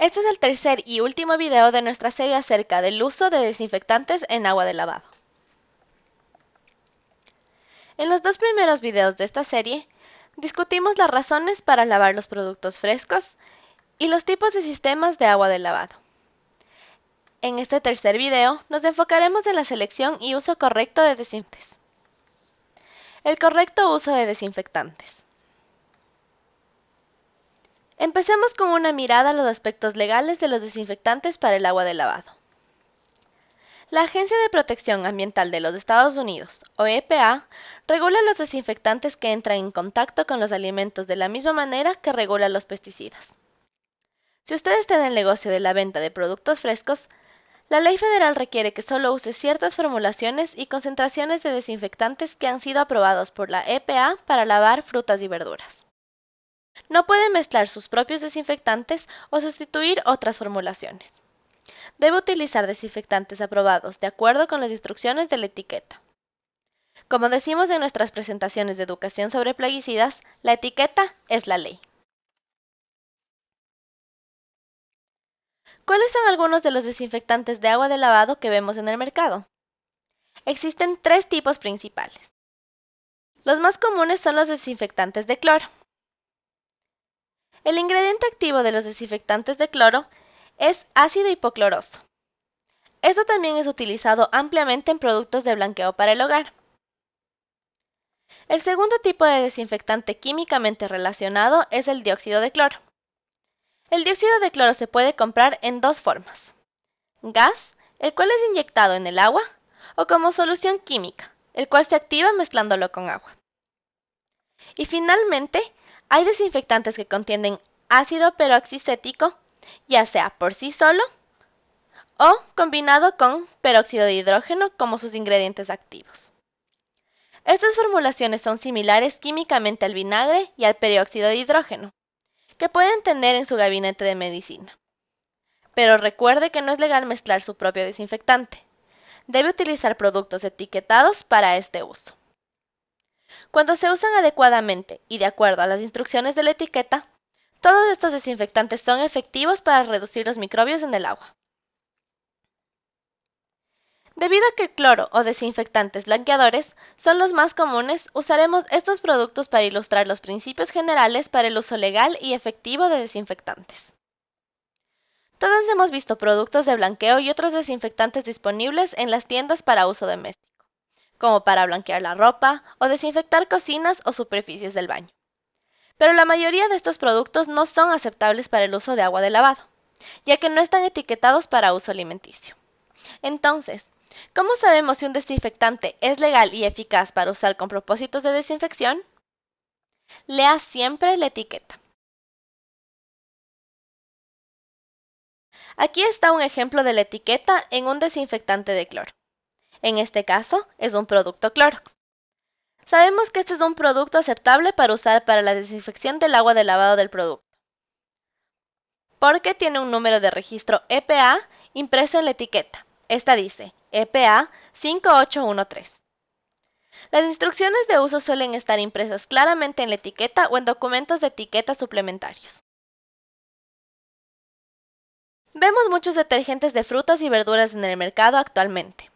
Este es el tercer y último video de nuestra serie acerca del uso de desinfectantes en agua de lavado. En los dos primeros videos de esta serie, discutimos las razones para lavar los productos frescos y los tipos de sistemas de agua de lavado. En este tercer video, nos enfocaremos en la selección y uso correcto de desinfectantes. El correcto uso de desinfectantes. Empecemos con una mirada a los aspectos legales de los desinfectantes para el agua de lavado. La Agencia de Protección Ambiental de los Estados Unidos, o EPA, regula los desinfectantes que entran en contacto con los alimentos de la misma manera que regula los pesticidas. Si usted está en el negocio de la venta de productos frescos, la ley federal requiere que solo use ciertas formulaciones y concentraciones de desinfectantes que han sido aprobados por la EPA para lavar frutas y verduras. No puede mezclar sus propios desinfectantes o sustituir otras formulaciones. Debe utilizar desinfectantes aprobados de acuerdo con las instrucciones de la etiqueta. Como decimos en nuestras presentaciones de educación sobre plaguicidas, la etiqueta es la ley. ¿Cuáles son algunos de los desinfectantes de agua de lavado que vemos en el mercado? Existen tres tipos principales. Los más comunes son los desinfectantes de cloro. El ingrediente activo de los desinfectantes de cloro es ácido hipocloroso. Esto también es utilizado ampliamente en productos de blanqueo para el hogar. El segundo tipo de desinfectante químicamente relacionado es el dióxido de cloro. El dióxido de cloro se puede comprar en dos formas. Gas, el cual es inyectado en el agua, o como solución química, el cual se activa mezclándolo con agua. Y finalmente, hay desinfectantes que contienen ácido peroxicético, ya sea por sí solo o combinado con peróxido de hidrógeno como sus ingredientes activos. Estas formulaciones son similares químicamente al vinagre y al peróxido de hidrógeno, que pueden tener en su gabinete de medicina. Pero recuerde que no es legal mezclar su propio desinfectante. Debe utilizar productos etiquetados para este uso. Cuando se usan adecuadamente y de acuerdo a las instrucciones de la etiqueta, todos estos desinfectantes son efectivos para reducir los microbios en el agua. Debido a que el cloro o desinfectantes blanqueadores son los más comunes, usaremos estos productos para ilustrar los principios generales para el uso legal y efectivo de desinfectantes. Todos hemos visto productos de blanqueo y otros desinfectantes disponibles en las tiendas para uso doméstico como para blanquear la ropa o desinfectar cocinas o superficies del baño. Pero la mayoría de estos productos no son aceptables para el uso de agua de lavado, ya que no están etiquetados para uso alimenticio. Entonces, ¿cómo sabemos si un desinfectante es legal y eficaz para usar con propósitos de desinfección? Lea siempre la etiqueta. Aquí está un ejemplo de la etiqueta en un desinfectante de cloro. En este caso, es un producto Clorox. Sabemos que este es un producto aceptable para usar para la desinfección del agua de lavado del producto, porque tiene un número de registro EPA impreso en la etiqueta. Esta dice EPA 5813. Las instrucciones de uso suelen estar impresas claramente en la etiqueta o en documentos de etiqueta suplementarios. Vemos muchos detergentes de frutas y verduras en el mercado actualmente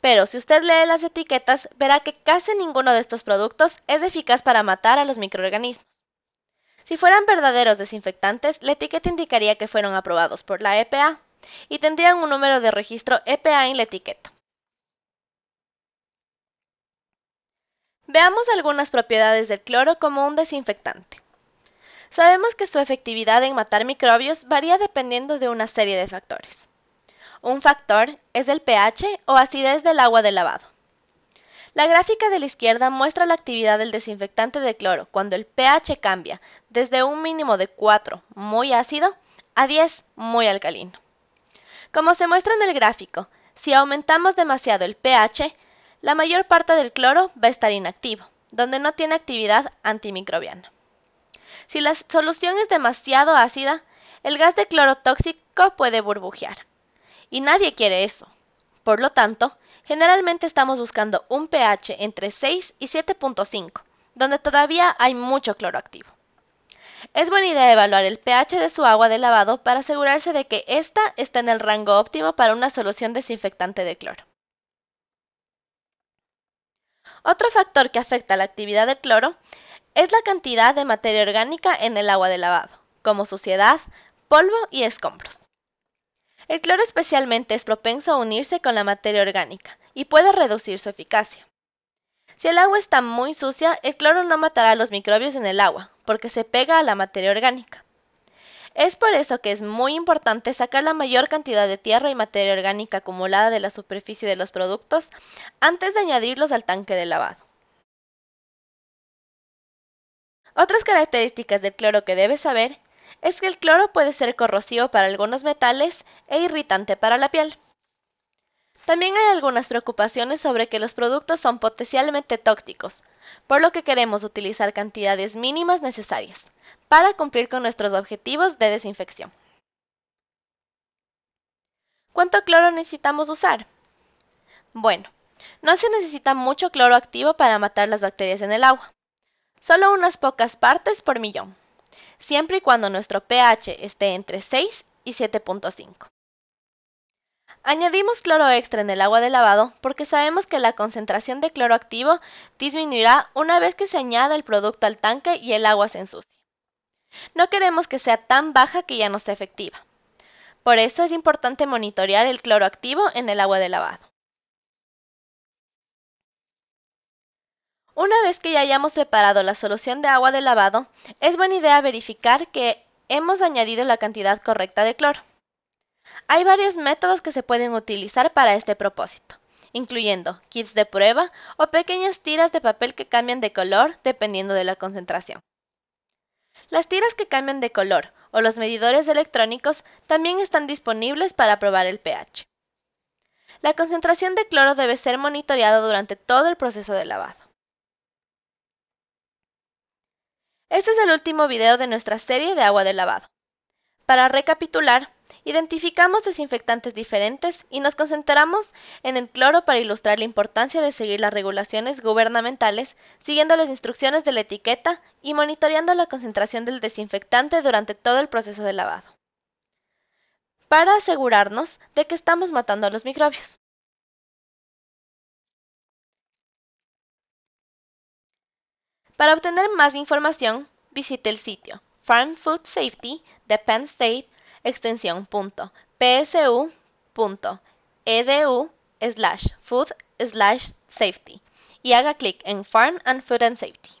pero si usted lee las etiquetas verá que casi ninguno de estos productos es eficaz para matar a los microorganismos. Si fueran verdaderos desinfectantes, la etiqueta indicaría que fueron aprobados por la EPA y tendrían un número de registro EPA en la etiqueta. Veamos algunas propiedades del cloro como un desinfectante. Sabemos que su efectividad en matar microbios varía dependiendo de una serie de factores. Un factor es el pH o acidez del agua de lavado. La gráfica de la izquierda muestra la actividad del desinfectante de cloro cuando el pH cambia desde un mínimo de 4, muy ácido, a 10, muy alcalino. Como se muestra en el gráfico, si aumentamos demasiado el pH, la mayor parte del cloro va a estar inactivo, donde no tiene actividad antimicrobiana. Si la solución es demasiado ácida, el gas de cloro tóxico puede burbujear, y nadie quiere eso. Por lo tanto, generalmente estamos buscando un pH entre 6 y 7.5, donde todavía hay mucho cloro activo. Es buena idea evaluar el pH de su agua de lavado para asegurarse de que ésta está en el rango óptimo para una solución desinfectante de cloro. Otro factor que afecta la actividad del cloro es la cantidad de materia orgánica en el agua de lavado, como suciedad, polvo y escombros. El cloro especialmente es propenso a unirse con la materia orgánica y puede reducir su eficacia. Si el agua está muy sucia, el cloro no matará los microbios en el agua, porque se pega a la materia orgánica. Es por eso que es muy importante sacar la mayor cantidad de tierra y materia orgánica acumulada de la superficie de los productos antes de añadirlos al tanque de lavado. Otras características del cloro que debes saber es que el cloro puede ser corrosivo para algunos metales e irritante para la piel. También hay algunas preocupaciones sobre que los productos son potencialmente tóxicos, por lo que queremos utilizar cantidades mínimas necesarias para cumplir con nuestros objetivos de desinfección. ¿Cuánto cloro necesitamos usar? Bueno, no se necesita mucho cloro activo para matar las bacterias en el agua, solo unas pocas partes por millón siempre y cuando nuestro pH esté entre 6 y 7.5. Añadimos cloro extra en el agua de lavado porque sabemos que la concentración de cloro activo disminuirá una vez que se añada el producto al tanque y el agua se ensucie. No queremos que sea tan baja que ya no sea efectiva. Por eso es importante monitorear el cloro activo en el agua de lavado. Una vez que ya hayamos preparado la solución de agua de lavado, es buena idea verificar que hemos añadido la cantidad correcta de cloro. Hay varios métodos que se pueden utilizar para este propósito, incluyendo kits de prueba o pequeñas tiras de papel que cambian de color dependiendo de la concentración. Las tiras que cambian de color o los medidores electrónicos también están disponibles para probar el pH. La concentración de cloro debe ser monitoreada durante todo el proceso de lavado. Este es el último video de nuestra serie de agua de lavado. Para recapitular, identificamos desinfectantes diferentes y nos concentramos en el cloro para ilustrar la importancia de seguir las regulaciones gubernamentales, siguiendo las instrucciones de la etiqueta y monitoreando la concentración del desinfectante durante todo el proceso de lavado. Para asegurarnos de que estamos matando a los microbios. Para obtener más información, visite el sitio Farm Food Safety de Penn State extensión e slash food slash safety y haga clic en Farm and Food and Safety.